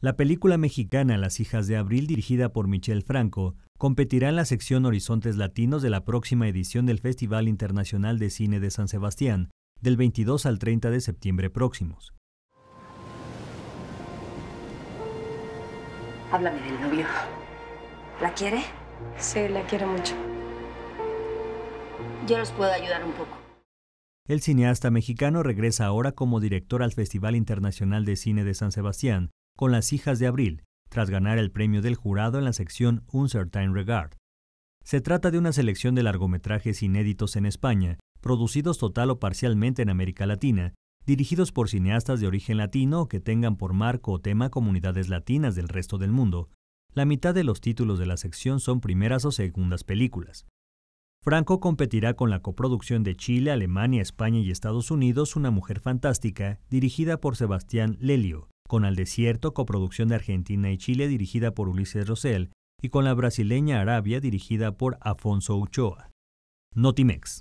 La película mexicana Las hijas de abril, dirigida por Michel Franco, competirá en la sección Horizontes Latinos de la próxima edición del Festival Internacional de Cine de San Sebastián, del 22 al 30 de septiembre próximos. Háblame del novio. ¿La quiere? Sí, la quiero mucho. Yo los puedo ayudar un poco. El cineasta mexicano regresa ahora como director al Festival Internacional de Cine de San Sebastián, con Las hijas de Abril, tras ganar el premio del jurado en la sección Un Certain Regard. Se trata de una selección de largometrajes inéditos en España, producidos total o parcialmente en América Latina, dirigidos por cineastas de origen latino que tengan por marco o tema comunidades latinas del resto del mundo. La mitad de los títulos de la sección son primeras o segundas películas. Franco competirá con la coproducción de Chile, Alemania, España y Estados Unidos Una Mujer Fantástica, dirigida por Sebastián Lelio, con Al Desierto, coproducción de Argentina y Chile dirigida por Ulises Rosell, y con la brasileña Arabia dirigida por Afonso Uchoa. Notimex.